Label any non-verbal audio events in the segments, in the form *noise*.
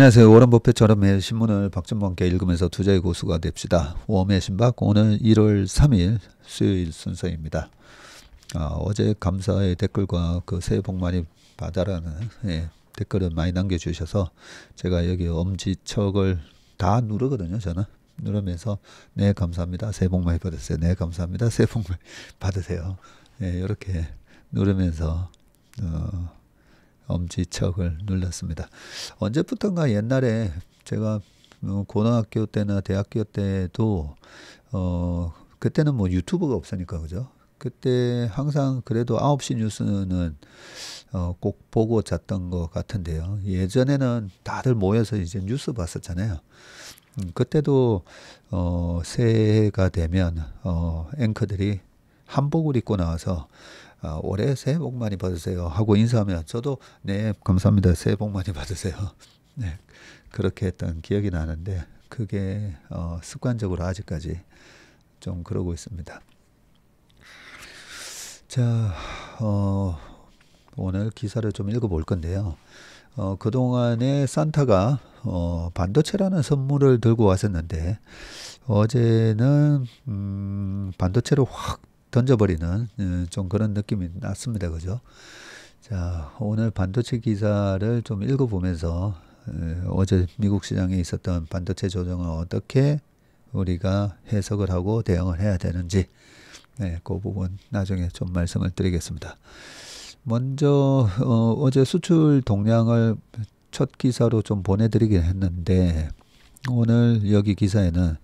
안녕하세요. 워런 버핏저럼매 신문을 박준범 께 읽으면서 투자의 고수가 됩시다. 웜의 신박 오늘 1월 3일 수요일 순서입니다. 아, 어제 감사의 댓글과 그 새해 복 많이 받아라는 예, 댓글을 많이 남겨주셔서 제가 여기 엄지척을 다 누르거든요. 저는 누르면서 네 감사합니다. 새해 복 많이 받으세요. 네 감사합니다. 새해 복 많이 받으세요. 예, 이렇게 누르면서 어, 엄지척을 눌렀습니다. 언제부턴가 옛날에 제가 어, 고등학교 때나 대학교 때도 어 그때는 뭐 유튜브가 없으니까 그죠? 그때 항상 그래도 9시 뉴스는 어꼭 보고 잤던 것 같은데요. 예전에는 다들 모여서 이제 뉴스 봤었잖아요. 음, 그때도 어 새해가 되면 어, 앵커들이 한복을 입고 나와서 아, 올해 새해 복 많이 받으세요 하고 인사하면 저도 네 감사합니다 새해 복 많이 받으세요 *laughs* 네 그렇게 했던 기억이 나는데 그게 어, 습관적으로 아직까지 좀 그러고 있습니다. 자, 어, 오늘 기사를 좀 읽어볼 건데요. 어, 그동안에 산타가 어, 반도체라는 선물을 들고 왔었는데 어제는 음, 반도체로 확 던져버리는 어, 좀 그런 느낌이 났습니다. 그죠? 자, 오늘 반도체 기사를 좀 읽어보면서 어, 어제 미국 시장에 있었던 반도체 조정을 어떻게 우리가 해석을 하고 대응을 해야 되는지 네, 그 부분 나중에 좀 말씀을 드리겠습니다. 먼저 어, 제 수출 동향을 첫 기사로 좀 보내드리긴 했는데 오늘 여기 기사에는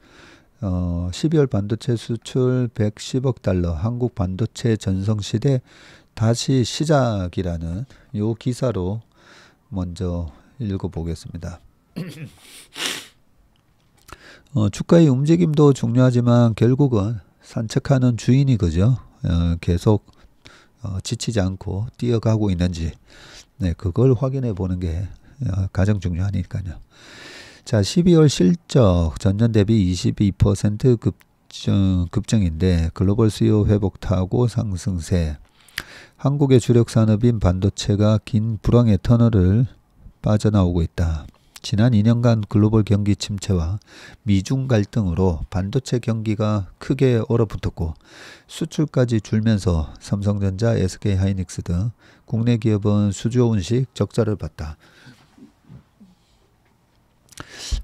어, 12월 반도체 수출 110억 달러 한국 반도체 전성시대 다시 시작이라는 요 기사로 먼저 읽어보겠습니다. 어, 주가의 움직임도 중요하지만 결국은 산책하는 주인이 그죠? 어, 계속 어, 지치지 않고 뛰어가고 있는지 네, 그걸 확인해 보는 게 어, 가장 중요하니까요. 자, 12월 실적 전년 대비 22% 급증, 급증인데 글로벌 수요 회복 타고 상승세. 한국의 주력 산업인 반도체가 긴 불황의 터널을 빠져나오고 있다. 지난 2년간 글로벌 경기 침체와 미중 갈등으로 반도체 경기가 크게 얼어붙었고 수출까지 줄면서 삼성전자, SK하이닉스 등 국내 기업은 수주온식 적자를 봤다.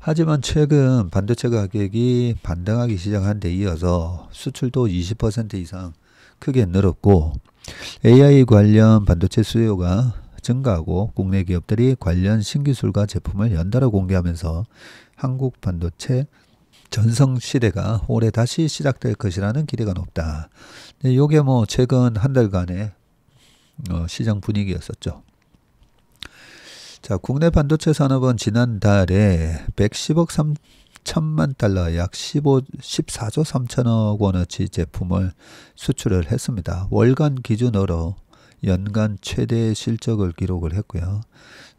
하지만 최근 반도체 가격이 반등하기 시작한 데 이어서 수출도 20% 이상 크게 늘었고 AI 관련 반도체 수요가 증가하고 국내 기업들이 관련 신기술과 제품을 연달아 공개하면서 한국 반도체 전성 시대가 올해 다시 시작될 것이라는 기대가 높다. 이게 네, 뭐 최근 한 달간의 어, 시장 분위기였었죠. 자, 국내 반도체 산업은 지난달에 110억 3천만 달러 약 15, 14조 3천억 원어치 제품을 수출을 했습니다. 월간 기준으로 연간 최대 실적을 기록을 했고요.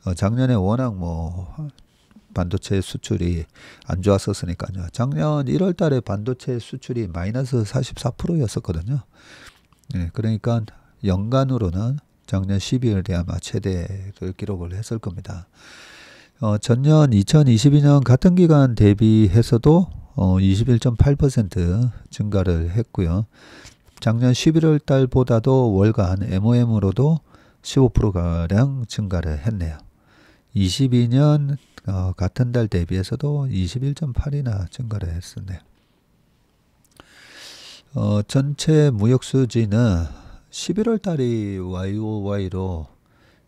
어, 작년에 워낙 뭐 반도체 수출이 안 좋았었으니까요. 작년 1월 달에 반도체 수출이 마이너스 44%였었거든요. 네, 예, 그러니까 연간으로는 작년 12월에 아마 최대를 기록을 했을 겁니다. 어, 전년 2022년 같은 기간 대비해서도 어, 21.8% 증가를 했고요. 작년 11월 달보다도 월간 MOM으로도 15%가량 증가를 했네요. 22년 어, 같은 달 대비해서도 21.8이나 증가를 했었네요. 어, 전체 무역 수지는 11월 달이 YOY로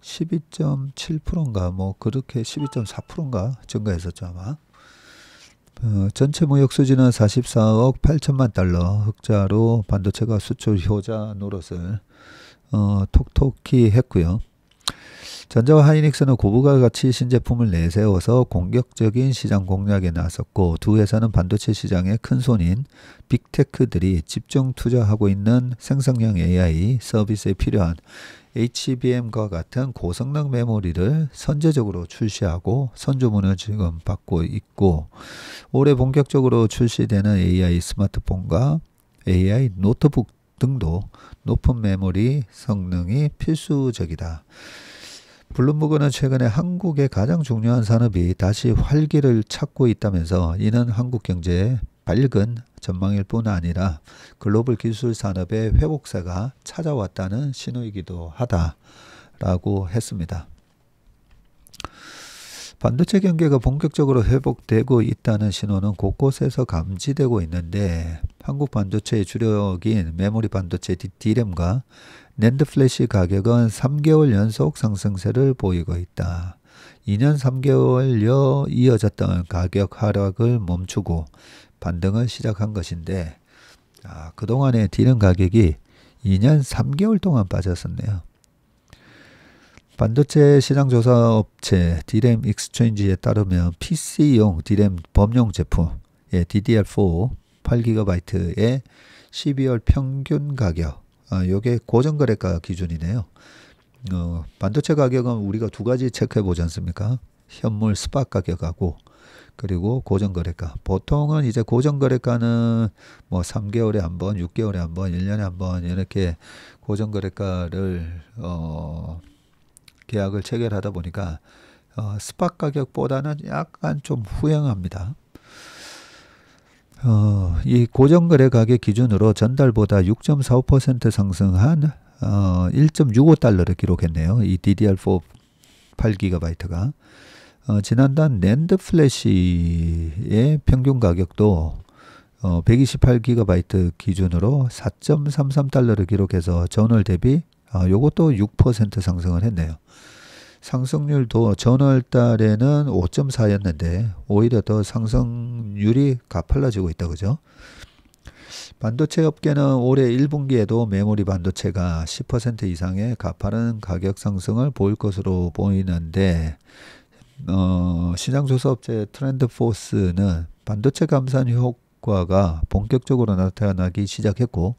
12.7%인가 뭐 그렇게 12.4%인가 증가했었죠 아마. 어, 전체 무역 수지는 44억 8천만 달러 흑자로 반도체가 수출 효자 노릇을 어, 톡톡히 했고요. 전자와 하이닉스는 고부가 가치 신제품을 내세워서 공격적인 시장 공략에 나섰고 두 회사는 반도체 시장의 큰 손인 빅테크들이 집중 투자하고 있는 생성형 AI 서비스에 필요한 HBM과 같은 고성능 메모리를 선제적으로 출시하고 선주문을 지금 받고 있고 올해 본격적으로 출시되는 AI 스마트폰과 AI 노트북 등도 높은 메모리 성능이 필수적이다. 블룸버그는 최근에 한국의 가장 중요한 산업이 다시 활기를 찾고 있다면서 이는 한국 경제의 밝은 전망일 뿐 아니라 글로벌 기술 산업의 회복세가 찾아왔다는 신호이기도 하다라고 했습니다. 반도체 경계가 본격적으로 회복되고 있다는 신호는 곳곳에서 감지되고 있는데 한국 반도체의 주력인 메모리 반도체 d r 과 낸드 플래시 가격은 3개월 연속 상승세를 보이고 있다. 2년 3개월여 이어졌던 가격 하락을 멈추고 반등을 시작한 것인데 아, 그동안에디는 가격이 2년 3개월 동안 빠졌었네요. 반도체 시장 조사 업체 디램 익스체인지에 따르면 PC용 디램 범용 제품 예, DDR4 8GB의 12월 평균 가격 아, 요게 고정거래가 기준이네요. 어, 반도체 가격은 우리가 두 가지 체크해 보지 않습니까? 현물 스팟 가격하고 그리고 고정거래가. 보통은 이제 고정거래가는 뭐 3개월에 한 번, 6개월에 한 번, 1년에 한번 이렇게 고정거래가를 어, 계약을 체결하다 보니까 어, 스팟 가격보다는 약간 좀 후행합니다. 어, 이 고정거래 가격 기준으로 전달보다 6.45% 상승한 어, 1.65달러를 기록했네요. 이 DDR4 8GB가 어, 지난달 랜드 플래시의 평균 가격도 어, 128GB 기준으로 4.33달러를 기록해서 전월 대비 아, 요것도 6% 상승을 했네요. 상승률도 전월 달에는 5.4였는데 오히려 더 상승률이 가팔라지고 있다 그죠? 반도체 업계는 올해 1분기에도 메모리 반도체가 10% 이상의 가파른 가격 상승을 보일 것으로 보이는데 어, 시장 조사 업체 트렌드 포스는 반도체 감산 효과가 본격적으로 나타나기 시작했고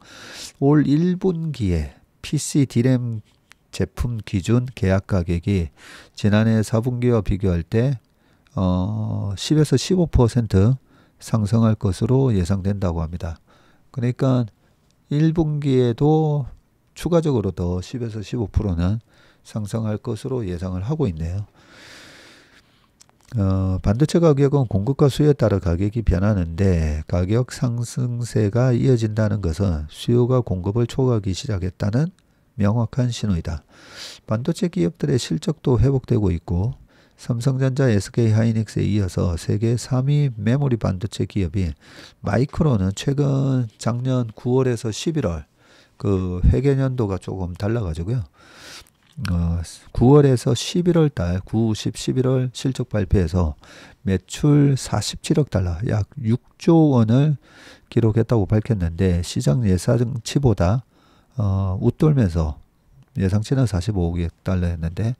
올 1분기에 PC 디램 제품 기준 계약 가격이 지난해 4분기와 비교할 때 어, 10에서 15% 상승할 것으로 예상된다고 합니다. 그러니까 1분기에도 추가적으로 더 10에서 15%는 상승할 것으로 예상을 하고 있네요. 어, 반도체 가격은 공급과 수요에 따라 가격이 변하는데 가격 상승세가 이어진다는 것은 수요가 공급을 초과하기 시작했다는 명확한 신호이다. 반도체 기업들의 실적도 회복되고 있고 삼성전자, SK하이닉스에 이어서 세계 3위 메모리 반도체 기업이 마이크로는 최근 작년 9월에서 11월 그 회계년도가 조금 달라가지고요. 어, 9월에서 11월 달, 9, 10, 11월 실적 발표에서 매출 47억 달러, 약 6조 원을 기록했다고 밝혔는데 시장 예상치보다 어, 웃돌면서 예상치는 45억 달러 였는데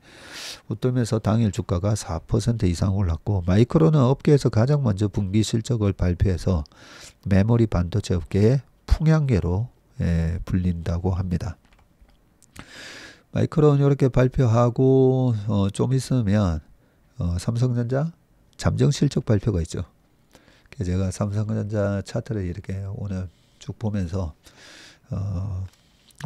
웃돌면서 당일 주가가 4% 이상 올랐고 마이크로는 업계에서 가장 먼저 분기 실적을 발표해서 메모리 반도체 업계의 풍향계로 예, 불린다고 합니다. 마이크론 이렇게 발표하고 어, 좀 있으면 어, 삼성전자 잠정 실적 발표가 있죠. 제가 삼성전자 차트를 이렇게 오늘 쭉 보면서 어,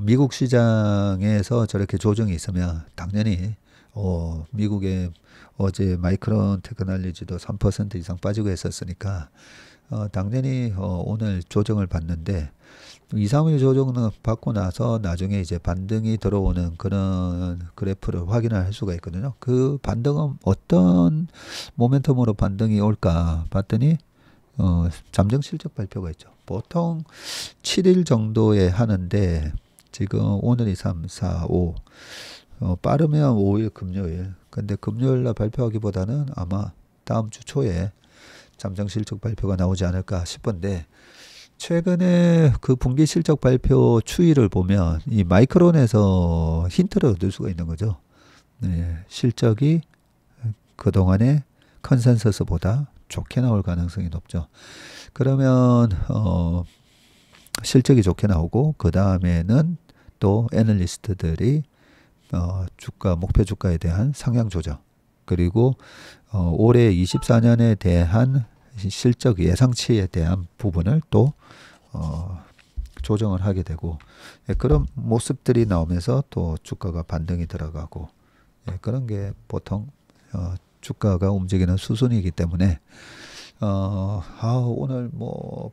미국 시장에서 저렇게 조정이 있으면 당연히 어, 미국의 어제 마이크론 테크놀리지도 3% 이상 빠지고 했었으니까 어, 당연히 어, 오늘 조정을 받는데 2, 3일 조정을 받고 나서 나중에 이제 반등이 들어오는 그런 그래프를 확인할 수가 있거든요. 그 반등은 어떤 모멘텀으로 반등이 올까 봤더니 어, 잠정 실적 발표가 있죠. 보통 7일 정도에 하는데 지금 오늘 이 3, 4, 5. 어, 빠르면 5일 금요일. 근데 금요일 날 발표하기보다는 아마 다음 주 초에 잠정 실적 발표가 나오지 않을까 싶은데 최근에 그 분기 실적 발표 추이를 보면 이 마이크론에서 힌트를 얻을 수가 있는 거죠. 네, 실적이 그동안의 컨센서스보다 좋게 나올 가능성이 높죠. 그러면 어, 실적이 좋게 나오고 그 다음에는 또 애널리스트들이 어, 주가 목표 주가에 대한 상향 조정 그리고 어, 올해 24년에 대한 실적 예상치에 대한 부분을 또 어, 조정을 하게 되고 예, 그런 모습들이 나오면서 또 주가가 반등이 들어가고 예, 그런 게 보통 어, 주가가 움직이는 수순이기 때문에 어, 아 오늘 뭐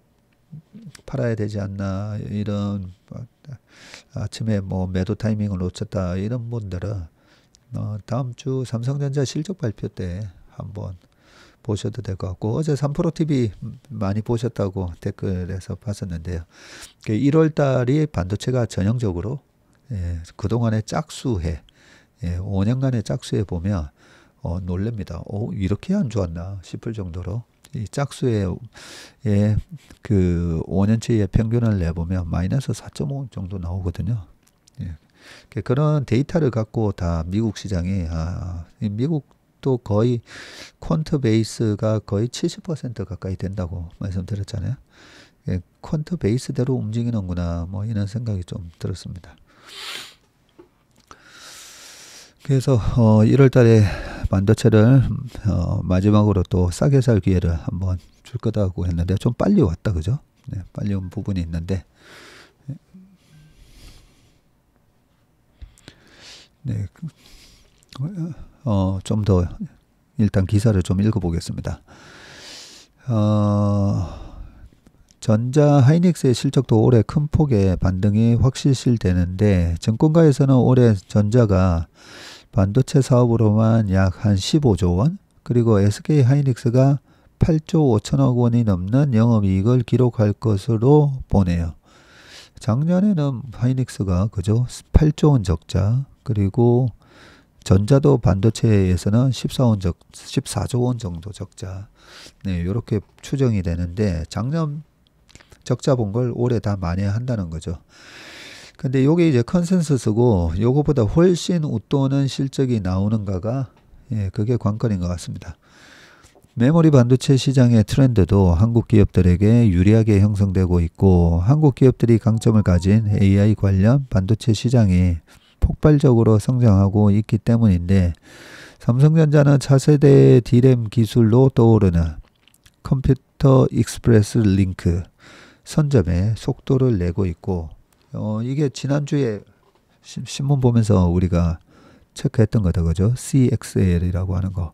팔아야 되지 않나 이런 아침에 뭐 매도 타이밍을 놓쳤다 이런 분들은 어, 다음 주 삼성전자 실적 발표 때 한번 보셔도 될 것 같고 어제 3프로 TV 많이 보셨다고 댓글에서 봤었는데요. 1월 그 달이 반도체가 전형적으로 예, 그동안의 짝수해 예, 5년간의 짝수해 보면 어, 놀랍니다. 오, 어, 이렇게 안 좋았나 싶을 정도로 이 짝수의 예, 그 5년치의 평균을 내보면 마이너스 4.5 정도 나오거든요. 예. 그러니까 그런 데이터를 갖고 다 미국 시장이 아, 미국도 거의 퀀트 베이스가 거의 70% 가까이 된다고 말씀드렸잖아요. 예, 퀀트 베이스대로 움직이는구나 뭐 이런 생각이 좀 들었습니다. 그래서 어 1월 달에 반도체를 어, 마지막으로 또 싸게 살 기회를 한번 줄 거다고 했는데 좀 빨리 왔다 그죠? 네, 빨리 온 부분이 있는데 네, 어, 좀 더 일단 기사를 좀 읽어보겠습니다. 어, 전자 하이닉스의 실적도 올해 큰 폭의 반등이 확실시되는데 증권가에서는 올해 전자가 반도체 사업으로만 약 한 15조 원, 그리고 SK 하이닉스가 8조 5천억 원이 넘는 영업이익을 기록할 것으로 보네요. 작년에는 하이닉스가 그죠? 8조 원 적자, 그리고 전자도 반도체에서는 14원 적, 14조 원 정도 적자. 네, 이렇게 추정이 되는데 작년 적자 본 걸 올해 다 만회한다는 거죠. 근데 요게 이제 컨센서스고 요거보다 훨씬 웃도는 실적이 나오는가가 예, 그게 관건인 것 같습니다. 메모리 반도체 시장의 트렌드도 한국 기업들에게 유리하게 형성되고 있고 한국 기업들이 강점을 가진 AI 관련 반도체 시장이 폭발적으로 성장하고 있기 때문인데 삼성전자는 차세대 디램 기술로 떠오르는 컴퓨터 익스프레스 링크 선점에 속도를 내고 있고 어, 이게 지난주에 시, 신문 보면서 우리가 체크했던 거다, 그죠? CXL이라고 하는 거.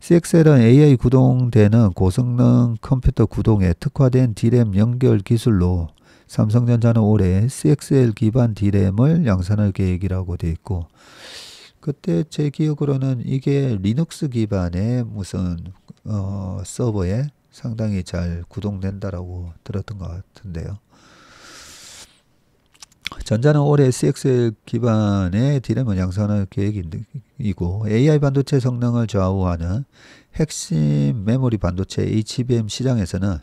CXL은 AI 구동되는 고성능 컴퓨터 구동에 특화된 D램 연결 기술로 삼성전자는 올해 CXL 기반 D램을 양산할 계획이라고 돼 있고 그때 제 기억으로는 이게 리눅스 기반의 무슨 어, 서버에 상당히 잘 구동된다라고 들었던 것 같은데요. 전자는 올해 CXL 기반의 디램은 뭐 양산할 계획이고 AI 반도체 성능을 좌우하는 핵심 메모리 반도체 HBM 시장에서는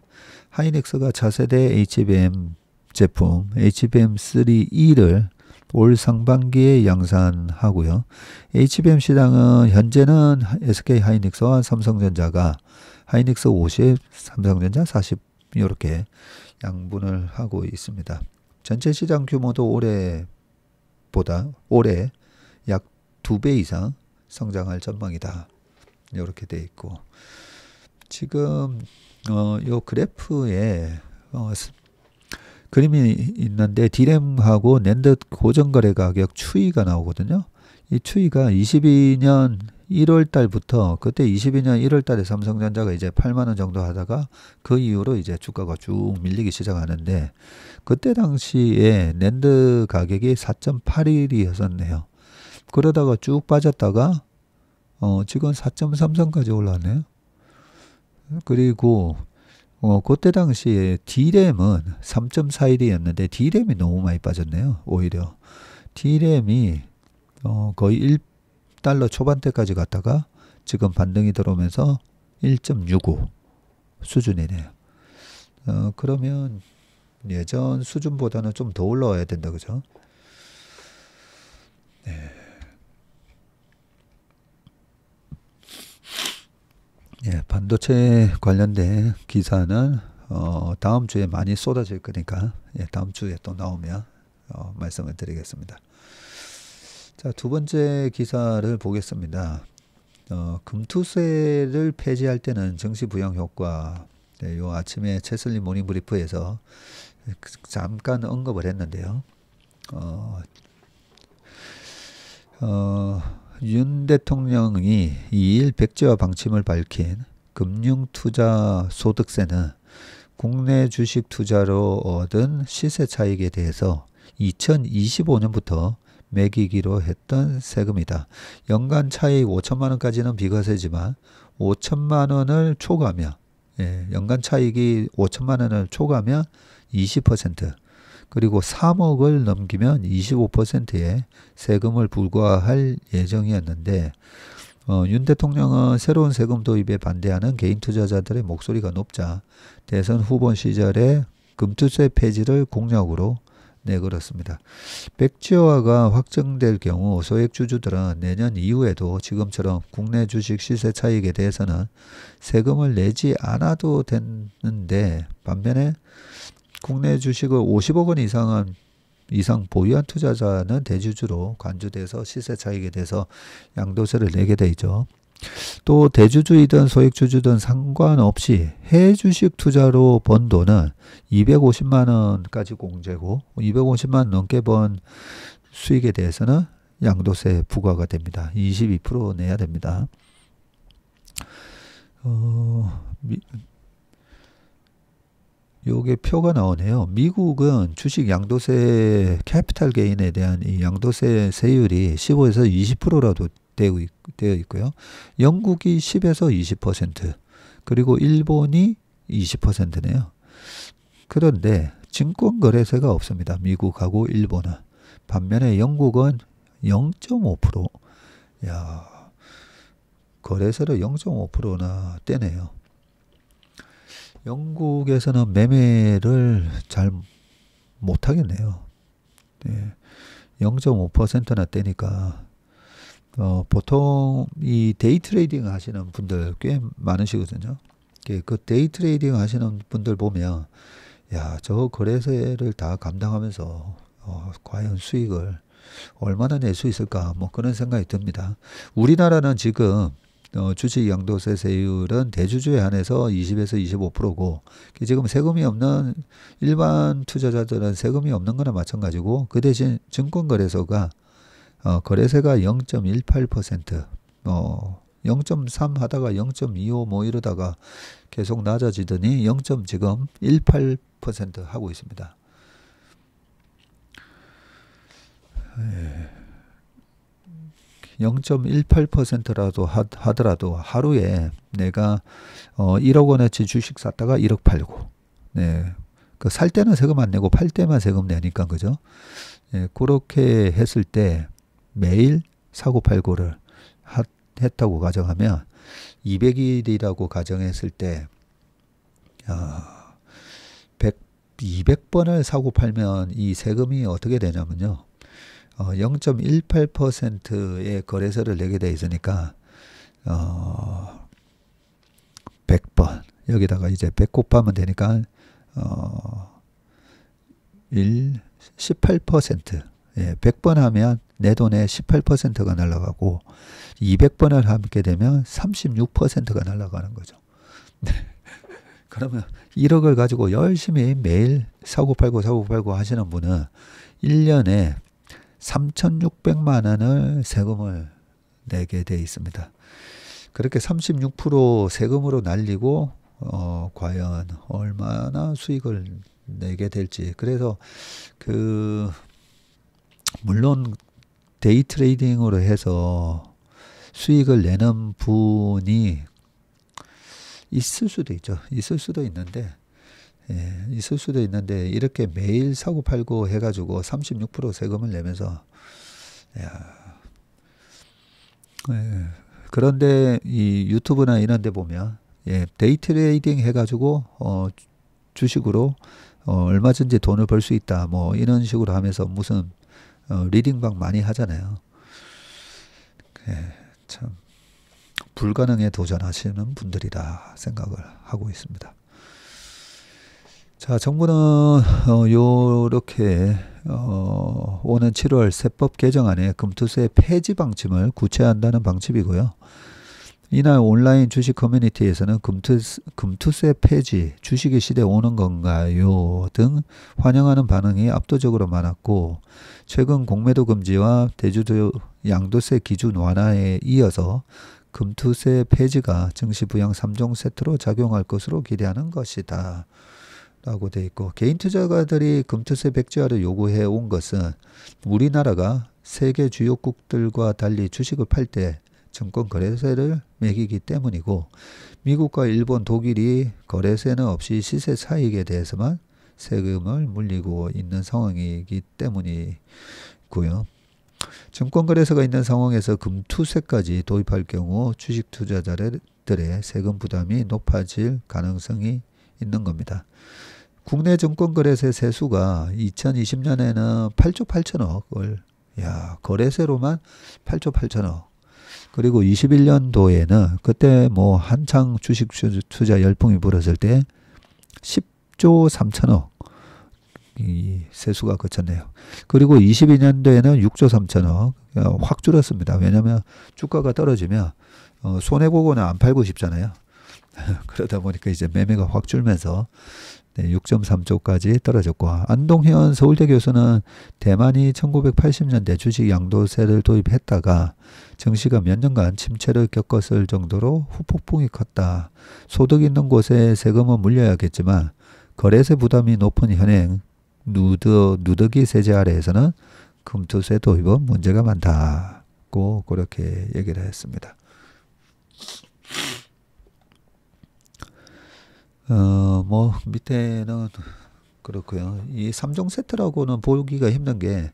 하이닉스가 차세대 HBM 제품 HBM3E를 올 상반기에 양산하고요. HBM 시장은 현재는 SK 하이닉스와 삼성전자가 하이닉스 50, 삼성전자 40 이렇게 양분을 하고 있습니다. 전체 시장 규모도 올해보다 올해 약 두 배 이상 성장할 전망이다. 이렇게 돼 있고 지금 어, 요 그래프에 어, 그림이 있는데 디램하고 낸드 고정거래 가격 추이가 나오거든요. 이 추이가 22년 1월 달부터 그때 22년 1월 달에 삼성전자가 이제 8만 원 정도 하다가 그 이후로 이제 주가가 쭉 밀리기 시작하는데 그때 당시에 랜드 가격이 4.81이었었네요. 그러다가 쭉 빠졌다가 어 지금 4.3선까지 올라왔네요. 그리고 어 그때 당시에 D램은 3.41이었는데 D램이 너무 많이 빠졌네요. 오히려 D램이 어 거의 1 1달러 초반대까지 갔다가 지금 반등이 들어오면서 1.65 수준이네요. 어, 그러면 예전 수준보다는 좀 더 올라와야 된다 그죠? 네. 예, 반도체 관련된 기사는 어, 다음 주에 많이 쏟아질 거니까 예, 다음 주에 또 나오면 어, 말씀을 드리겠습니다. 자, 두 번째 기사를 보겠습니다. 어, 금투세를 폐지할 때는 정시부양 효과. 네, 요 아침에 채슬리 모닝 브리프에서 그 잠깐 언급을 했는데요. 어, 어, 윤 대통령이 2일 백지화 방침을 밝힌 금융투자 소득세는 국내 주식 투자로 얻은 시세 차익에 대해서 2025년부터 매기기로 했던 세금이다. 연간 차익 5천만 원까지는 비과세지만 5천만 원을 초과하면 예, 연간 차익이 5천만 원을 초과하면 20% 그리고 3억을 넘기면 25%의 세금을 불과할 예정이었는데 어, 윤 대통령은 새로운 세금 도입에 반대하는 개인 투자자들의 목소리가 높자 대선 후보 시절에 금투세 폐지를 공약으로 네, 그렇습니다. 백지화가 확정될 경우 소액주주들은 내년 이후에도 지금처럼 국내 주식 시세 차익에 대해서는 세금을 내지 않아도 되는데 반면에 국내 주식을 50억 원 이상은 이상 보유한 투자자는 대주주로 간주돼서 시세 차익에 대해서 양도세를 내게 되죠. 또 대주주이든 소액주주든 상관없이 해주식 투자로 번 돈은 250만 원까지 공제고 250만 원 넘게 번 수익에 대해서는 양도세 부과가 됩니다. 22% 내야 됩니다. 어, 미, 요게 표가 나오네요. 미국은 주식 양도세 캐피탈 게인에 대한 이 양도세 세율이 15에서 20%라도 되어, 있, 되어 있고요. 영국이 10에서 20%, 그리고 일본이 20%네요. 그런데 증권 거래세가 없습니다. 미국하고 일본은. 반면에 영국은 0.5%. 야. 거래세를 0.5%나 떼네요. 영국에서는 매매를 잘 못하겠네요. 네. 0.5%나 떼니까 어, 보통 이 데이 트레이딩 하시는 분들 꽤 많으시거든요. 예, 그 데이 트레이딩 하시는 분들 보면, 야, 저 거래세를 다 감당하면서, 어, 과연 수익을 얼마나 낼 수 있을까? 뭐 그런 생각이 듭니다. 우리나라는 지금 어, 주식 양도세 세율은 대주주에 한해서 20에서 25%고 지금 세금이 없는 일반 투자자들은 세금이 없는 거나 마찬가지고 그 대신 증권거래소가 어, 거래세가 0.18%, 어, 0.3 하다가 0.25 뭐 이러다가 계속 낮아지더니 0. 지금 18% 하고 있습니다. 0.18%라도 예. 하더라도 하루에 내가 어 1억 원어치 주식 샀다가 1억 팔고, 네. 그 살 때는 세금 안 내고 팔 때만 세금 내니까 그죠? 예, 그렇게 했을 때 매일 사고팔고를 했다고 가정하면 200일이라고 가정했을 때 100, 어, 200번을 사고팔면 이 세금이 어떻게 되냐면요. 어, 0.18%의 거래세를 내게 돼 있으니까 어, 100번 여기다가 이제 100 곱하면 되니까 어, 1 18% 예, 100번 하면 내 돈의 18%가 날라가고 200번을 함께 되면 36%가 날라가는 거죠. 네. *laughs* 그러면 1억을 가지고 열심히 매일 사고팔고 사고팔고 하시는 분은 1년에 3,600만 원을 세금을 내게 돼 있습니다. 그렇게 36% 세금으로 날리고 어, 과연 얼마나 수익을 내게 될지. 그래서 그 물론 데이 트레이딩으로 해서 수익을 내는 분이 있을 수도 있죠. 있을 수도 있는데, 예, 있을 수도 있는데, 이렇게 매일 사고 팔고 해가지고 36% 세금을 내면서, 야, 예, 그런데 이 유튜브나 이런 데 보면, 예, 데이 트레이딩 해가지고, 어, 주식으로, 어, 얼마든지 돈을 벌 수 있다. 뭐, 이런 식으로 하면서 무슨, 어, 리딩방 많이 하잖아요. 예, 참 불가능에 도전하시는 분들이라 생각을 하고 있습니다. 자, 정부는 어, 요렇게 어, 오는 7월 세법 개정안에 금투세 폐지 방침을 구체한다는 방침이고요. 이날 온라인 주식 커뮤니티에서는 금투, 금투세 폐지, 주식의 시대 오는 건가요? 등 환영하는 반응이 압도적으로 많았고, 최근 공매도 금지와 대주도 양도세 기준 완화에 이어서 금투세 폐지가 증시부양 3종 세트로 작용할 것으로 기대하는 것이다. 라고 돼 있고 개인 투자가들이 금투세 백지화를 요구해 온 것은 우리나라가 세계 주요국들과 달리 주식을 팔때 증권 거래세를 매기기 때문이고 미국과 일본, 독일이 거래세는 없이 시세 차익에 대해서만 세금을 물리고 있는 상황이기 때문이고요. 증권 거래소가 있는 상황에서 금투세까지 도입할 경우 주식 투자자들의 세금 부담이 높아질 가능성이 있는 겁니다. 국내 증권거래세 세수가 2020년에는 8조 8천억을 야 거래세로만 8조 8천억 그리고 21년도에는 그때 뭐 한창 주식 투자 열풍이 불었을 때 10조 3천억 이 세수가 거쳤네요. 그리고 22년도에는 6조 3천억 어, 확 줄었습니다. 왜냐하면 주가가 떨어지면 어, 손해 보고는 안 팔고 싶잖아요. *laughs* 그러다 보니까 이제 매매가 확 줄면서 네, 6.3조까지 떨어졌고 안동현 서울대 교수는 대만이 1980년대 주식 양도세를 도입했다가 증시가 몇 년간 침체를 겪었을 정도로 후폭풍이 컸다. 소득 있는 곳에 세금은 물려야겠지만 거래세 부담이 높은 현행 누드, 누더기 세제 아래에서는 금투세 도입은 문제가 많다고 그렇게 얘기를 했습니다. 어뭐 밑에는 그렇고요. 이 3종 세트라고는 보기가 힘든 게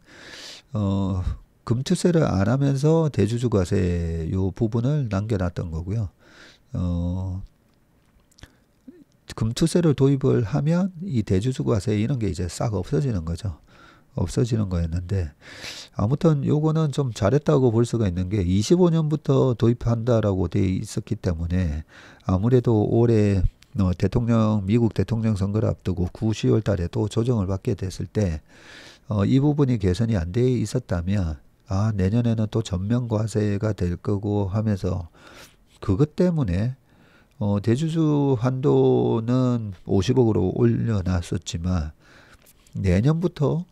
어, 금투세를 안 하면서 대주주 과세 요 부분을 남겨놨던 거고요. 어, 금투세를 도입을 하면 이 대주주 과세 이런 게 이제 싹 없어지는 거죠. 없어지는 거였는데 아무튼 요거는 좀 잘했다고 볼 수가 있는 게 25년부터 도입한다라고 돼 있었기 때문에 아무래도 올해 어, 대통령 미국 대통령 선거를 앞두고 9, 10월 달에 또 조정을 받게 됐을 때 어, 이 부분이 개선이 안 돼 있었다면 아 내년에는 또 전면 과세가 될 거고 하면서 그것 때문에 어, 대주주 한도는 50억으로 올려놨었지만 내년부터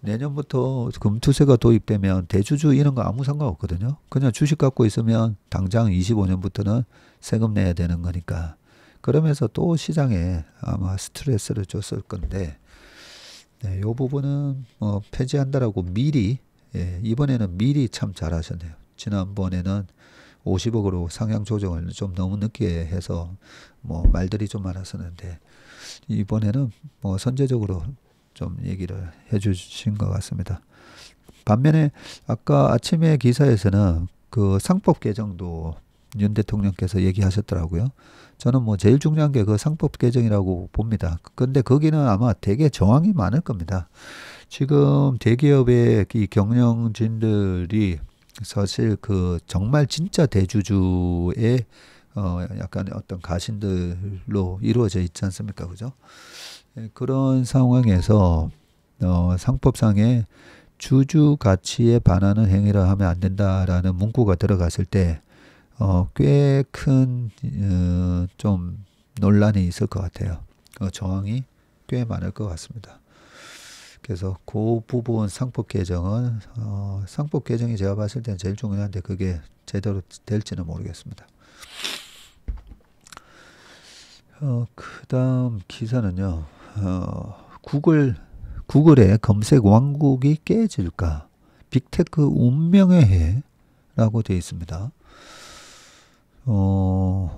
내년부터 금투세가 도입되면 대주주 이런 거 아무 상관없거든요. 그냥 주식 갖고 있으면 당장 25년부터는 세금 내야 되는 거니까. 그러면서 또 시장에 아마 스트레스를 줬을 건데 네, 이 부분은 어, 폐지한다라고 미리 예, 이번에는 미리 참 잘하셨네요. 지난번에는 50억으로 상향 조정을 좀 너무 늦게 해서 뭐 말들이 좀 많았었는데 이번에는 뭐 선제적으로 좀 얘기를 해주신 것 같습니다. 반면에 아까 아침에 기사에서는 그 상법 개정도 윤 대통령께서 얘기하셨더라고요. 저는 뭐 제일 중요한 게 그 상법 개정이라고 봅니다. 근데 거기는 아마 되게 저항이 많을 겁니다. 지금 대기업의 이 경영진들이 사실 그 정말 진짜 대주주의 어 약간 어떤 가신들로 이루어져 있지 않습니까? 그죠? 예, 그런 상황에서 어 상법상에 주주 가치에 반하는 행위라 하면 안 된다라는 문구가 들어갔을 때 어, 꽤큰 어, 논란이 있을 것 같아요. 어, 저항이 꽤 많을 것 같습니다. 그래서 그 부분 상법 개정은 어, 상법 개정이 제가 봤을 때는 제일 중요한데 그게 제대로 될지는 모르겠습니다. 어, 그다음 기사는요. 어, 구글 구글의 검색 왕국이 깨질까? 빅테크 운명의 해라고 되어 있습니다. 어,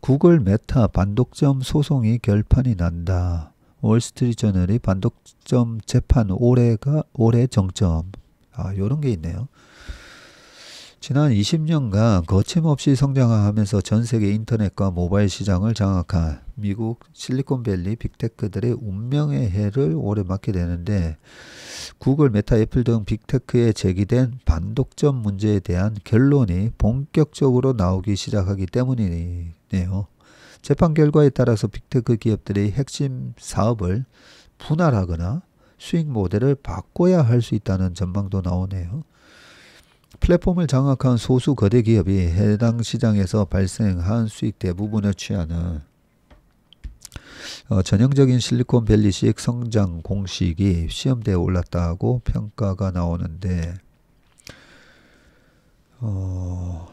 구글 메타 반독점 소송이 결판이 난다. 월스트리트저널이 반독점 재판 올해가 올해 정점. 아, 요런 게 있네요. 지난 20년간 거침없이 성장하면서 전 세계 인터넷과 모바일 시장을 장악한 미국 실리콘밸리 빅테크들의 운명의 해를 오래 맞게 되는데 구글, 메타, 애플 등 빅테크에 제기된 반독점 문제에 대한 결론이 본격적으로 나오기 시작하기 때문이네요. 재판 결과에 따라서 빅테크 기업들의 핵심 사업을 분할하거나 수익 모델을 바꿔야 할 수 있다는 전망도 나오네요. 플랫폼을 장악한 소수 거대 기업이 해당 시장에서 발생한 수익 대부분을 취하는 어, 전형적인 실리콘밸리식 성장 공식이 시험대에 올랐다고 평가가 나오는데 어,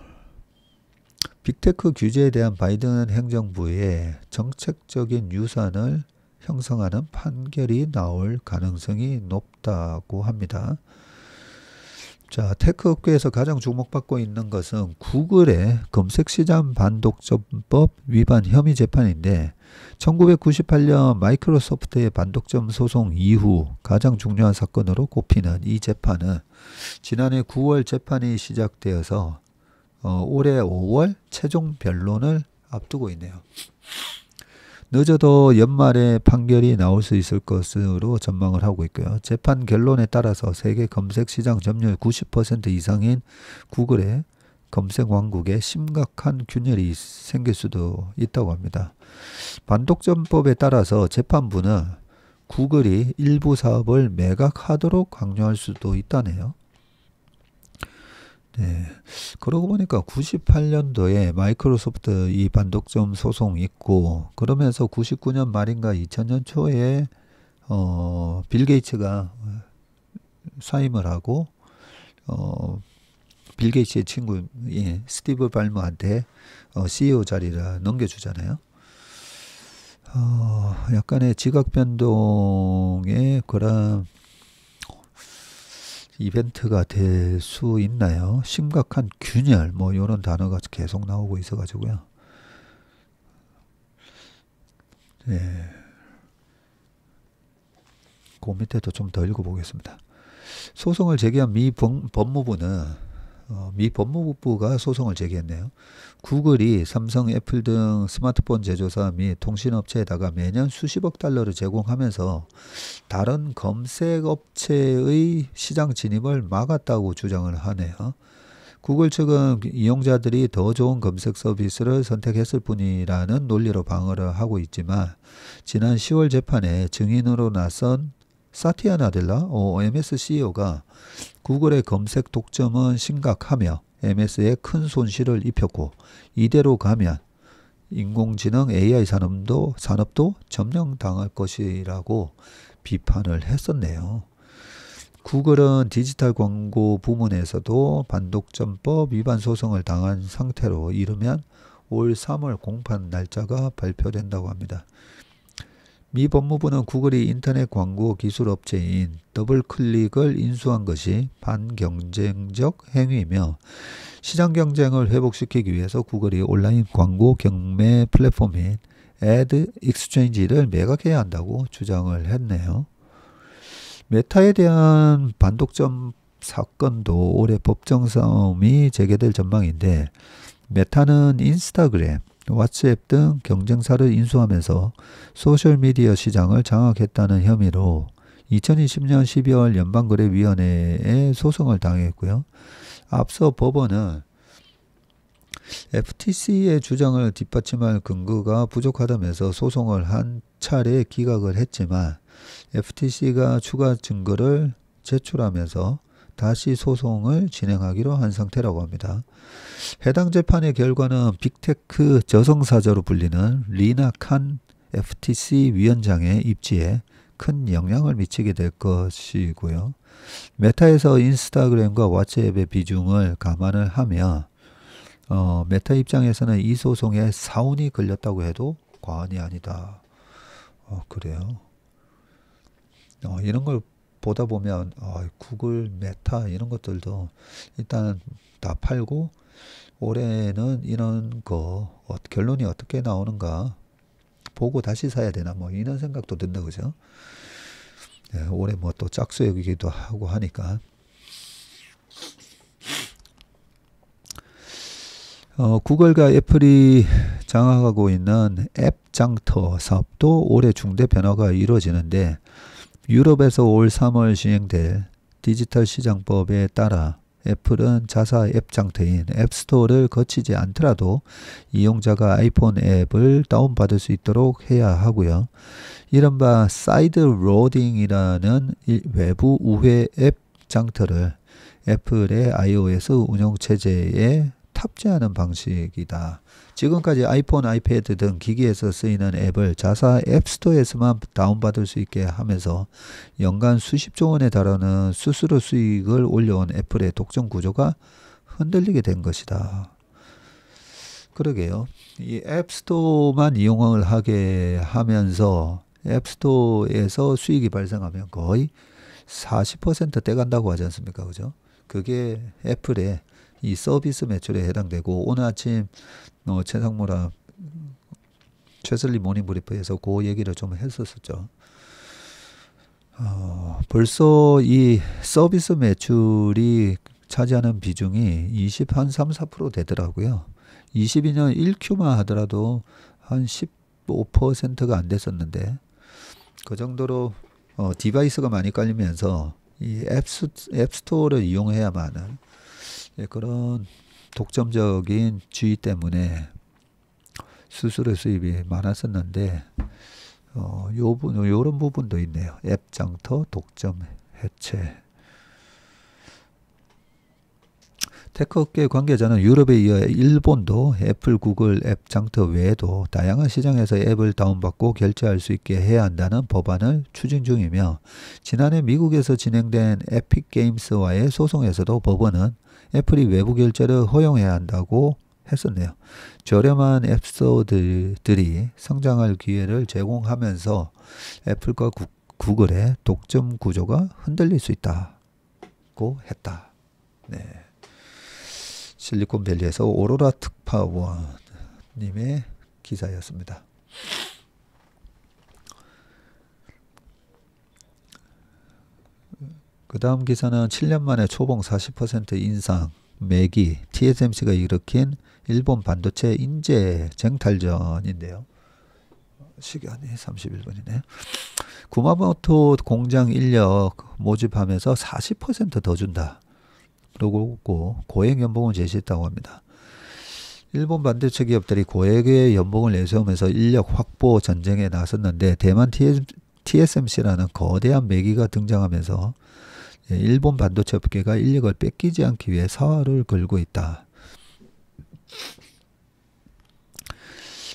빅테크 규제에 대한 바이든 행정부의 정책적인 유산을 형성하는 판결이 나올 가능성이 높다고 합니다. 자, 테크 업계에서 가장 주목받고 있는 것은 구글의 검색시장 반독점법 위반 혐의 재판인데 1998년 마이크로소프트의 반독점 소송 이후 가장 중요한 사건으로 꼽히는 이 재판은 지난해 9월 재판이 시작되어서 어, 올해 5월 최종 변론을 앞두고 있네요. 늦어도 연말에 판결이 나올 수 있을 것으로 전망을 하고 있고요. 재판 결론에 따라서 세계 검색 시장 점유율 90% 이상인 구글의 검색 왕국에 심각한 균열이 생길 수도 있다고 합니다. 반독점법에 따라서 재판부는 구글이 일부 사업을 매각하도록 강요할 수도 있다네요. 네. 그러고 보니까 98년도에 마이크로소프트 이 반독점 소송 있고 그러면서 99년 말인가 2000년 초에 어, 빌 게이츠가 사임을 하고 어, 빌 게이츠의 친구 예, 스티브 발머한테 어, CEO 자리를 넘겨주잖아요. 어, 약간의 지각 변동의 그런 이벤트가 될 수 있나요? 심각한 균열 뭐 이런 단어가 계속 나오고 있어가지고요. 예. 그 밑에도 좀 더 읽어보겠습니다. 소송을 제기한 미 법무부는 어, 미 법무부가 소송을 제기했네요. 구글이 삼성, 애플 등 스마트폰 제조사및 통신업체에다가 매년 수십억 달러를 제공하면서 다른 검색업체의 시장 진입을 막았다고 주장을 하네요. 구글 측은 이용자들이 더 좋은 검색 서비스를 선택했을 뿐이라는 논리로 방어를 하고 있지만 지난 10월 재판에 증인으로 나선 사티아 나델라 m 어, s CEO가 구글의 검색 독점은 심각하며 MS에 큰 손실을 입혔고 이대로 가면 인공지능 AI 산업도 산업도 점령당할 것이라고 비판을 했었네요. 구글은 디지털 광고 부문에서도 반독점법 위반 소송을 당한 상태로 이르면 올 3월 공판 날짜가 발표된다고 합니다. 미 법무부는 구글이 인터넷 광고 기술 업체인 더블클릭을 인수한 것이 반경쟁적 행위이며 시장 경쟁을 회복시키기 위해서 구글이 온라인 광고 경매 플랫폼인 애드 익스체인지를 매각해야 한다고 주장을 했네요. 메타에 대한 반독점 사건도 올해 법정 싸움이 재개될 전망인데 메타는 인스타그램, 왓츠앱 등 경쟁사를 인수하면서 소셜미디어 시장을 장악했다는 혐의로 2020년 12월 연방거래위원회에 소송을 당했고요. 앞서 법원은 FTC의 주장을 뒷받침할 근거가 부족하다면서 소송을 한 차례 기각을 했지만 FTC가 추가 증거를 제출하면서 다시 소송을 진행하기로 한 상태라고 합니다. 해당 재판의 결과는 빅테크 저성사자로 불리는 리나 칸 FTC 위원장의 입지에 큰 영향을 미치게 될 것이고요. 메타에서 인스타그램과 왓츠앱의 비중을 감안을 하며 어, 메타 입장에서는 이 소송에 사운이 걸렸다고 해도 과언이 아니다. 어, 그래요. 어, 이런 걸 보다 보면 어, 구글, 메타 이런 것들도 일단 다 팔고 올해는 이런 거 어, 결론이 어떻게 나오는가 보고 다시 사야 되나 뭐 이런 생각도 든다 그죠? 예, 올해 뭐 또 짝수액이기도 하고 하니까 어, 구글과 애플이 장악하고 있는 앱 장터 사업도 올해 중대 변화가 이루어지는데 유럽에서 올 3월 시행될 디지털 시장법에 따라 애플은 자사 앱 장터인 앱스토어를 거치지 않더라도 이용자가 아이폰 앱을 다운받을 수 있도록 해야 하고요. 이른바 사이드 로딩이라는 외부 우회 앱 장터를 애플의 iOS 운영체제에 탑재하는 방식이다. 지금까지 아이폰, 아이패드 등 기기에서 쓰이는 앱을 자사 앱스토어에서만 다운받을 수 있게 하면서 연간 수십조 원에 달하는 수수료 수익을 올려온 애플의 독점 구조가 흔들리게 된 것이다. 그러게요. 이 앱스토어만 이용을 하게 하면서 앱스토어에서 수익이 발생하면 거의 40%떼간다고 하지 않습니까? 그죠? 그게 애플의 이 서비스 매출에 해당되고 오늘 아침 어, 최상무랑 최슬리 모닝브리프에서 그 얘기를 좀 했었었죠. 어, 벌써 이 서비스 매출이 차지하는 비중이 20, 한 3, 4% 되더라고요. 22년 1Q만 하더라도 한 15%가 안 됐었는데, 그 정도로 어, 디바이스가 많이 깔리면서 이 앱스, 앱스토어를 이용해야만 예, 그런 독점적인 주의 때문에 수술의 수입이 많았었는데 어, 요 분, 요런 부분도 있네요. 앱 장터 독점 해체. 테크업계 관계자는 유럽에 이어 일본도 애플, 구글 앱 장터 외에도 다양한 시장에서 앱을 다운받고 결제할 수 있게 해야 한다는 법안을 추진 중이며 지난해 미국에서 진행된 에픽게임스와의 소송에서도 법원은 애플이 외부 결제를 허용해야 한다고 했었네요. 저렴한 앱스토어들이 성장할 기회를 제공하면서 애플과 구, 구글의 독점 구조가 흔들릴 수 있다고 했다. 네. 실리콘밸리에서 오로라 특파원님의 기사였습니다. 그 다음 기사는 7년 만에 초봉 40% 인상, 매기, TSMC가 일으킨 일본 반도체 인재 쟁탈전인데요. 시간이 31분이네. 구마모토 공장 인력 모집하면서 40%더 준다. 그러고 고액 연봉을 제시했다고 합니다. 일본 반도체 기업들이 고액의 연봉을 내세우면서 인력 확보 전쟁에 나섰는데 대만 TSMC라는 거대한 매기가 등장하면서 예, 일본 반도체 업계가 인력을 뺏기지 않기 위해 사활을 걸고 있다.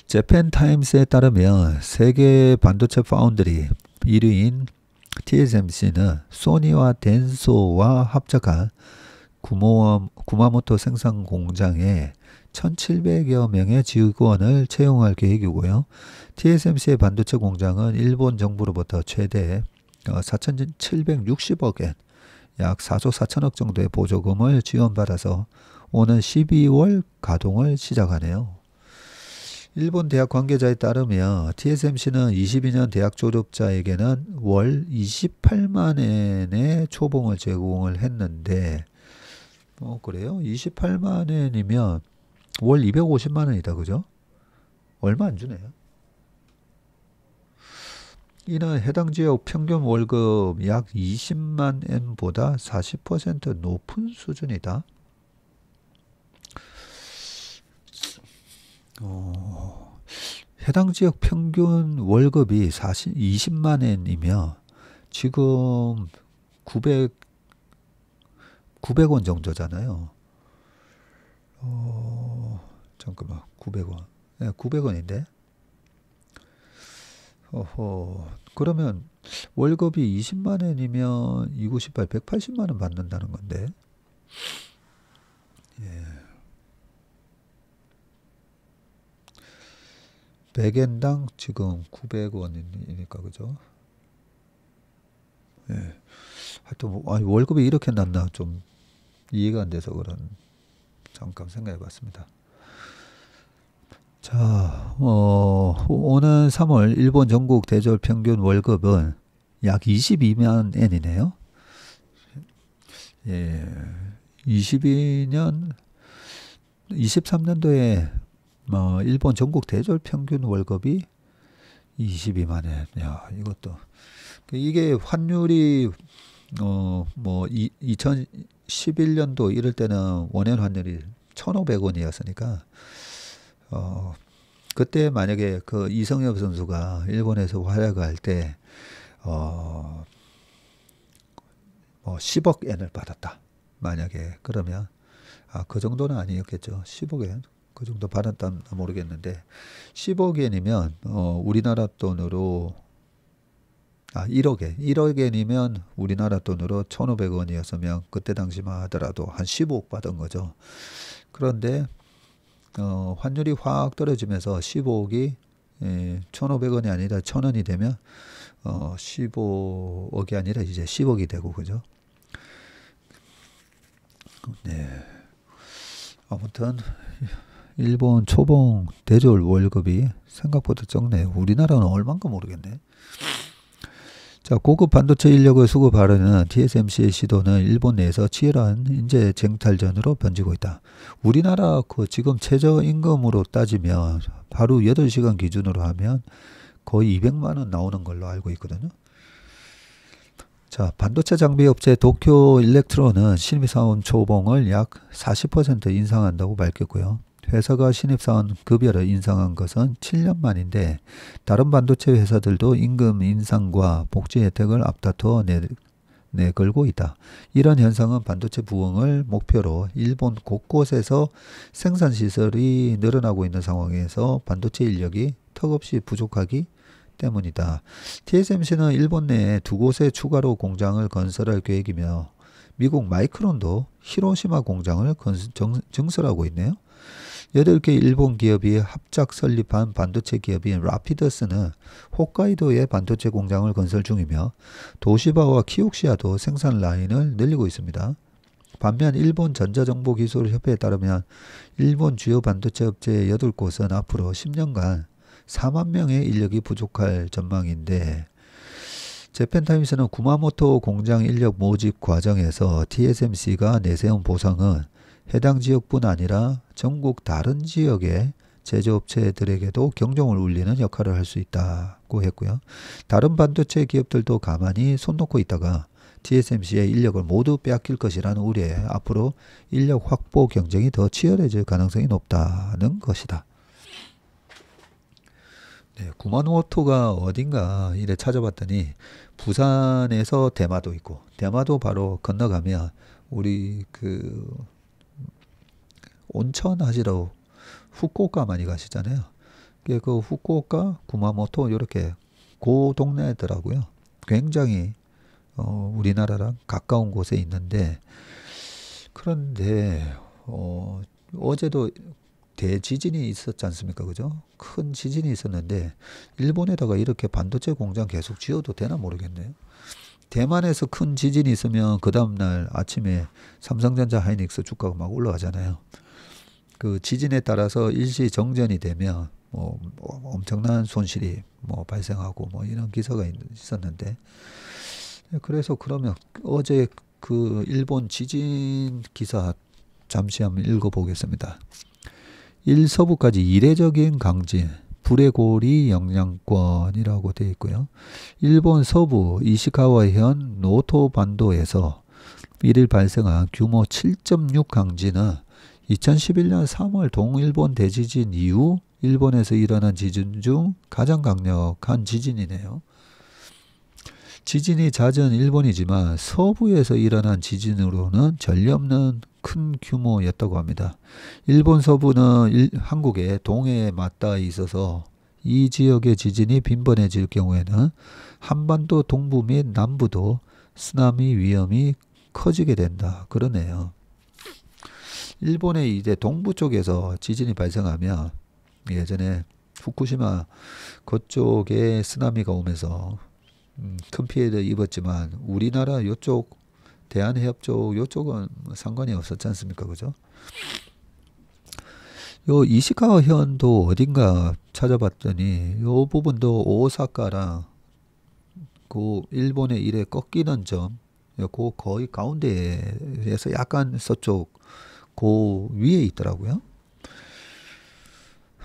재팬 타임스에 따르면 세계 반도체 파운드리 1위인 TSMC는 소니와 덴소와 합작한 구마모토 생산 공장에 1,700여 명의 직원을 채용할 계획이고요. TSMC의 반도체 공장은 일본 정부로부터 최대 4,760억 어, 엔, 약 4조 4천억 정도의 보조금을 지원받아서 오는 12월 가동을 시작하네요. 일본 대학 관계자에 따르면 TSMC는 22년 대학 졸업자에게는 월 28만엔의 초봉을 제공을 했는데 어 그래요? 28만엔이면 월 250만원이다 그죠? 얼마 안 주네요. 이는 해당 지역 평균 월급 약 20만 엔보다 40% 높은 수준이다. 어, 해당 지역 평균 월급이 40, 20만 엔이며 지금 900 900원 정도잖아요. 어, 잠깐만. 900원. 네, 예, 900원인데. 어허. 그러면 월급이 20만 원이면 2 8 180만 원 받는다는 건데. 예. 100엔당 지금 900원이니까 그죠? 예. 하여튼 뭐, 아니, 월급이 이렇게 났나 좀 이해가 안 돼서 그런 잠깐 생각해 봤습니다. 자, 어, 오는 3월 일본 전국 대졸 평균 월급은 약 22만 엔이네요. 예, 22년, 23년도에 뭐 일본 전국 대졸 평균 월급이 22만 엔. 야, 이것도 이게 환율이 어뭐 2011년도 이럴 때는 원円환율이 1,500원이었으니까 어, 그때 만약에 그 이성엽 선수가 일본에서 활약할 때, 어, 뭐 10억 엔을 받았다. 만약에 그러면 아, 그 정도는 아니었겠죠. 10억 엔. 그 정도 받았다면 모르겠는데 10억 엔이면 어, 우리나라 돈으로 아 1억 엔. 1억 엔이면 우리나라 돈으로 1,500원이었으면 그때 당시만 하더라도 한 15억 받은 거죠. 그런데 어, 환율이 확 떨어지면서 15억이 예, 1,500원이 아니라 1,000원이 되면 어, 15억이 아니라 이제 10억이 되고 그죠? 네. 아무튼 일본 초봉 대졸 월급이 생각보다 적네 우리나라는 얼마인가 모르겠네. 자, 고급 반도체 인력을 수급하려는 TSMC의 시도는 일본 내에서 치열한 인재 쟁탈전으로 번지고 있다. 우리나라 그 지금 최저임금으로 따지면 하루 8시간 기준으로 하면 거의 200만 원 나오는 걸로 알고 있거든요. 자, 반도체 장비 업체 도쿄 일렉트론은 신입사원 초봉을 약 40% 인상한다고 밝혔고요. 회사가 신입사원 급여를 인상한 것은 7년 만인데 다른 반도체 회사들도 임금 인상과 복지 혜택을 앞다퉈 내, 내걸고 있다. 이런 현상은 반도체 부흥을 목표로 일본 곳곳에서 생산 시설이 늘어나고 있는 상황에서 반도체 인력이 턱없이 부족하기 때문이다. TSMC는 일본 내에 두곳의 추가로 공장을 건설할 계획이며 미국 마이크론도 히로시마 공장을 건설, 증설하고 있네요. 여덟 개 일본 기업이 합작 설립한 반도체 기업인 라피더스는 홋카이도에 반도체 공장을 건설 중이며 도시바와 키옥시아도 생산 라인을 늘리고 있습니다. 반면 일본 전자정보기술협회에 따르면 일본 주요 반도체 업체 8곳은 앞으로 10년간 4만 명의 인력이 부족할 전망인데 재팬타임스는 구마모토 공장 인력 모집 과정에서 TSMC가 내세운 보상은 해당 지역뿐 아니라 전국 다른 지역의 제조업체들에게도 경종을 울리는 역할을 할 수 있다고 했고요. 다른 반도체 기업들도 가만히 손 놓고 있다가 TSMC의 인력을 모두 빼앗길 것이라는 우려에 앞으로 인력 확보 경쟁이 더 치열해질 가능성이 높다는 것이다. 네, 구만호토가 어딘가 이래 찾아봤더니 부산에서 대마도 있고 대마도 바로 건너가면 우리 그 온천 하시러 후쿠오카 많이 가시잖아요. 그 후쿠오카, 구마모토 이렇게 고 동네더라고요. 굉장히 어, 우리나라랑 가까운 곳에 있는데 그런데 어, 어제도 대지진이 있었지 않습니까? 그죠? 큰 지진이 있었는데 일본에다가 이렇게 반도체 공장 계속 지어도 되나 모르겠네요. 대만에서 큰 지진이 있으면 그 다음날 아침에 삼성전자 하이닉스 주가가 막 올라가잖아요. 그 지진에 따라서 일시 정전이 되면 뭐, 뭐 엄청난 손실이 뭐 발생하고 뭐 이런 기사가 있었는데 그래서 그러면 어제 그 일본 지진 기사 잠시 한번 읽어보겠습니다. 일서부까지 이례적인 강진 불의 고리 영향권이라고 되어 있고요. 일본 서부 이시카와현 노토반도에서 1일 발생한 규모 7.6 강진은 2011년 3월 동일본 대지진 이후 일본에서 일어난 지진 중 가장 강력한 지진이네요. 지진이 잦은 일본이지만 서부에서 일어난 지진으로는 전례 없는 큰 규모였다고 합니다. 일본 서부는 일, 한국의 동해에 맞닿아 있어서 이 지역의 지진이 빈번해질 경우에는 한반도 동부 및 남부도 쓰나미 위험이 커지게 된다. 그러네요. 일본의 이제 동부 쪽에서 지진이 발생하면 예전에 후쿠시마 그쪽에 쓰나미가 오면서 음, 큰 피해를 입었지만 우리나라 요쪽 대한해협 쪽 요쪽은 상관이 없었지 않습니까 그죠? 요 이시카와 현도 어딘가 찾아봤더니 요 부분도 오사카랑 그 일본의 일에 꺾이는 점, 요 거의 가운데에서 약간 서쪽 그 위에 있더라고요.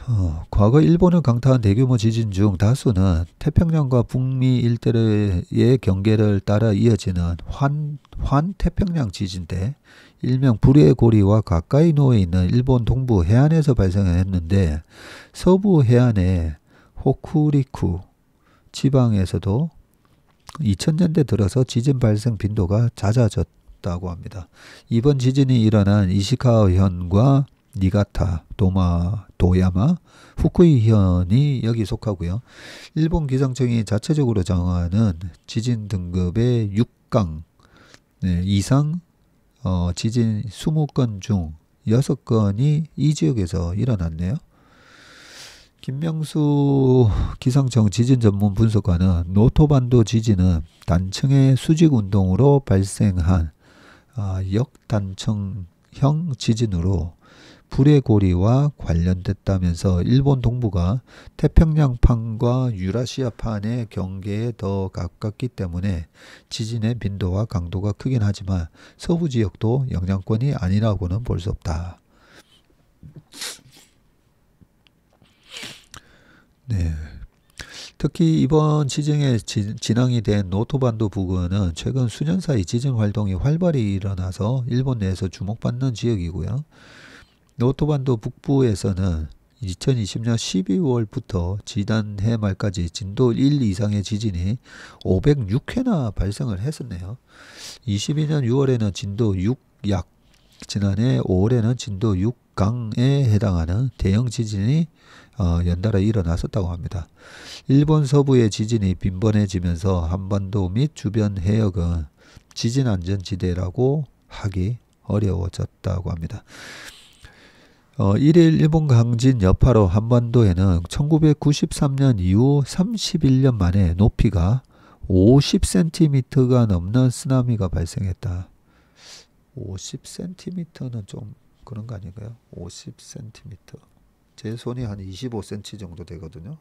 어, 과거 일본을 강타한 대규모 지진 중 다수는 태평양과 북미 일대의 경계를 따라 이어지는 환, 환 태평양 지진 때 일명 불의 고리와 가까이 놓여 있는 일본 동부 해안에서 발생했는데 서부 해안의 호쿠리쿠 지방에서도 2000년대 들어서 지진 발생 빈도가 잦아졌 있었다고 합니다. 이번 지진이 일어난 이시카와현과 니가타, 도마, 도야마, 후쿠이현이 여기 속하고요. 일본 기상청이 자체적으로 정하는 지진 등급의 6강 네, 이상 어, 지진 20건 중 6건이 이 지역에서 일어났네요. 김명수 기상청 지진 전문 분석관은 노토반도 지진은 단층의 수직 운동으로 발생한 아, 역단층형 지진으로 불의 고리와 관련됐다면서 일본 동부가 태평양판과 유라시아판의 경계에 더 가깝기 때문에 지진의 빈도와 강도가 크긴 하지만 서부 지역도 영향권이 아니라고는 볼 수 없다. 네. 특히 이번 지증에 진앙이 된 노토반도 부근은 최근 수년 사이 지증 활동이 활발히 일어나서 일본 내에서 주목받는 지역이고요. 노토반도 북부에서는 2020년 12월부터 지난해 말까지 진도 1 이상의 지진이 506회나 발생을 했었네요. 22년 6월에는 진도 6약, 지난해 5월에는 진도 6강에 해당하는 대형 지진이 어, 연달아 일어났었다고 합니다. 일본 서부의 지진이 빈번해지면서 한반도 및 주변 해역은 지진 안전지대라고 하기 어려워졌다고 합니다. 어, 1일 일본 강진 여파로 한반도에는 1993년 이후 31년 만에 높이가 50cm가 넘는 쓰나미가 발생했다. 50cm는 좀 그런 거 아닌가요? 50cm. 제 손이 한 25cm 정도 되거든요.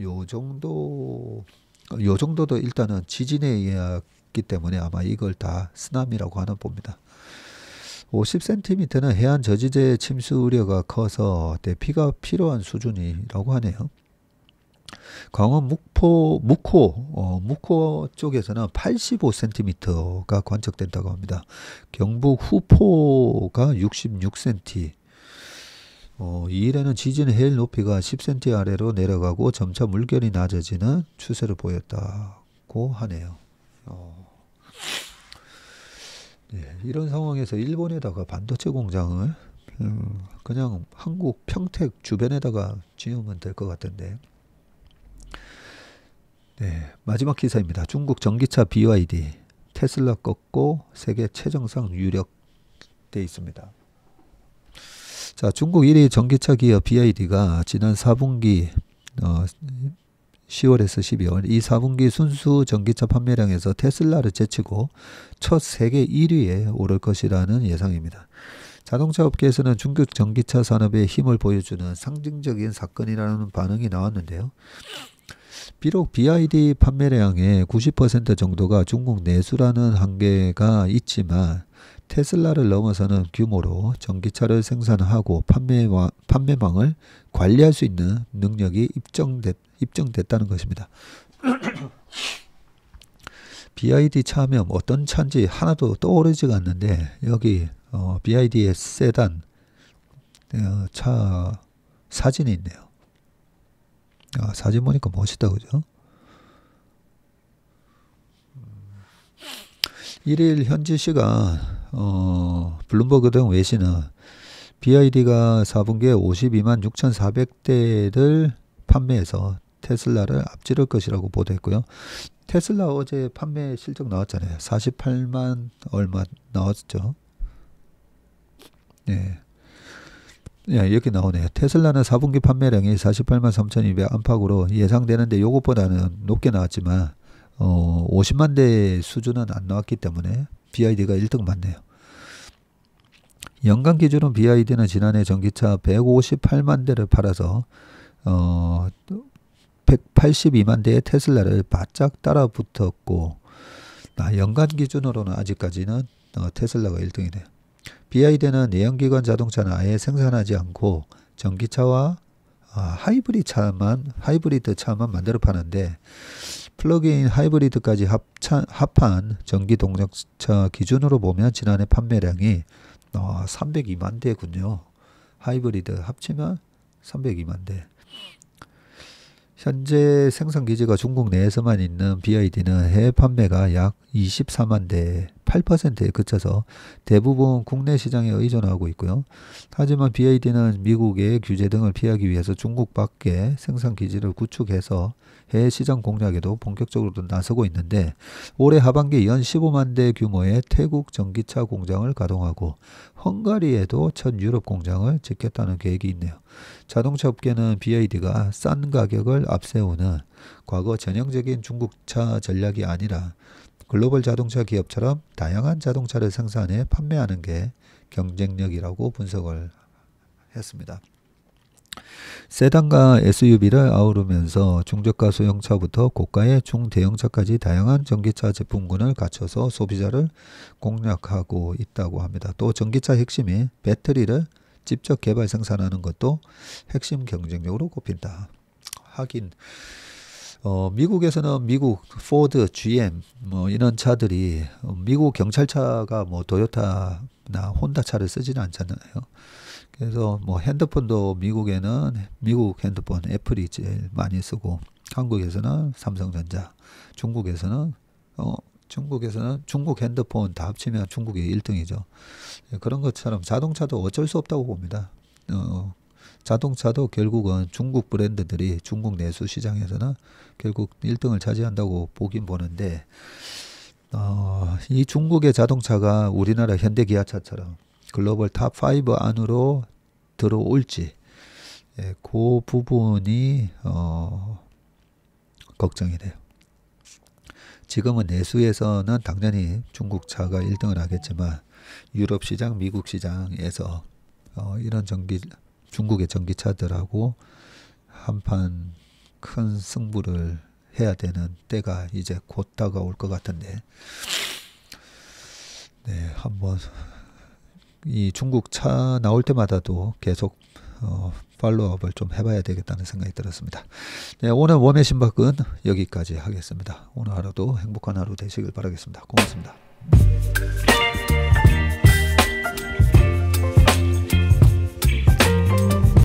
요 정도 요 정도도 일단은 지진에 의했기 때문에 아마 이걸 다 쓰나미라고 하는 봅니다. 50cm는 해안 저지대 침수 우려가 커서 대피가 필요한 수준이라고 하네요. 강원 묵포, 묵호, 어, 묵호 쪽에서는 85cm가 관측된다고 합니다. 경북 후포가 66cm, 어, 2일에는 지진 해일 높이가 10cm 아래로 내려가고 점차 물결이 낮아지는 추세를 보였다고 하네요. 어. 네, 이런 상황에서 일본에다가 반도체 공장을 음, 그냥 한국 평택 주변에다가 지으면 될 것 같은데. 네, 마지막 기사입니다. 중국 전기차 BYD 테슬라 꺾고 세계 최정상 유력돼 있습니다. 자, 중국 1위 전기차 기업 BID가 지난 4분기 어, 10월에서 12월 이 4분기 순수 전기차 판매량에서 테슬라를 제치고 첫 세계 1위에 오를 것이라는 예상입니다. 자동차 업계에서는 중국 전기차 산업의 힘을 보여주는 상징적인 사건이라는 반응이 나왔는데요. 비록 BID 판매량의 90% 정도가 중국 내수라는 한계가 있지만 테슬라를 넘어서는 규모로 전기차를 생산하고 판매망, 을 관리할 수 있는 능력이 입증됐, 입증됐다는 것입니다. *clears throat* BID 차면 어떤 차인지 하나도 떠오르지 않는데 여기 어, BID의 세단 어, 차 사진이 있네요. 아, 사진 보니까 멋있다 그죠? 1일 음. 현지 시간 어, 블룸버그 등 외신은 BID가 4분기에 52만 6,400대를 판매해서 테슬라를 앞지를 것이라고 보도했고요. 테슬라 어제 판매 실적 나왔잖아요. 48만 얼마 나왔죠. 네. 예, 이렇게 나오네요. 테슬라는 4분기 판매량이 48만 3,200 안팎으로 예상되는데 이것보다는 높게 나왔지만 어, 50만 대 수준은 안 나왔기 때문에 BID가 1등 맞네요. 연간 기준은 BID는 지난해 전기차 158만 대를 팔아서 어 182만 대의 테슬라를 바짝 따라붙었고 아, 연간 기준으로는 아직까지는 어, 테슬라가 1등이네요. BID는 내연기관 자동차는 아예 생산하지 않고 전기차와 아, 하이브리드 차만 하이브리드 차만 만들어 파는데 플러그인 하이브리드까지 합차, 합한 전기 동력차 기준으로 보면 지난해 판매량이 아, 302만 대군요. 하이브리드 합치면 302만 대. 현재 생산 기지가 중국 내에서만 있는 BID는 해외 판매가 약 24만 대, 8%에 그쳐서 대부분 국내 시장에 의존하고 있고요. 하지만 BID는 미국의 규제 등을 피하기 위해서 중국 밖에 생산 기지를 구축해서 해외 시장 공략에도 본격적으로 나서고 있는데 올해 하반기 연 15만 대 규모의 태국 전기차 공장을 가동하고 헝가리에도 첫 유럽 공장을 짓겠다는 계획이 있네요. 자동차 업계는 BYD가 싼 가격을 앞세우는 과거 전형적인 중국차 전략이 아니라 글로벌 자동차 기업처럼 다양한 자동차를 생산해 판매하는 게 경쟁력이라고 분석을 했습니다. 세단과 SUV를 아우르면서 중저가 소형차부터 고가의 중대형차까지 다양한 전기차 제품군을 갖춰서 소비자를 공략하고 있다고 합니다. 또 전기차 핵심이 배터리를 직접 개발 생산하는 것도 핵심 경쟁력으로 꼽힌다. 하긴 어, 미국에서는 미국 포드, GM 뭐 이런 차들이 미국 경찰차가 뭐 도요타나 혼다 차를 쓰지는 않잖아요. 그래서 뭐 핸드폰도 미국에는 미국 핸드폰 애플이 제일 많이 쓰고 한국에서는 삼성전자, 중국에서는 어 중국에서는 중국 핸드폰 다 합치면 중국이 1등이죠. 예, 그런 것처럼 자동차도 어쩔 수 없다고 봅니다. 어, 자동차도 결국은 중국 브랜드들이 중국 내수 시장에서는 결국 1등을 차지한다고 보긴 보는데 어, 이 중국의 자동차가 우리나라 현대 기아차처럼 글로벌 탑 5 안으로 들어올지 예, 그 부분이 어, 걱정이 돼요. 지금은 내수에서는 당연히 중국차가 1등을 하겠지만 유럽 시장, 미국 시장에서 어, 이런 전기 중국의 전기차들하고 한판 큰 승부를 해야 되는 때가 이제 곧 다가올 것 같은데 네 한번 이 중국 차 나올 때마다도 계속 어, 팔로업을 좀 해봐야 되겠다는 생각이 들었습니다. 네, 오늘 웜의 신박은 여기까지 하겠습니다. 오늘 하루도 행복한 하루 되시길 바라겠습니다. 고맙습니다.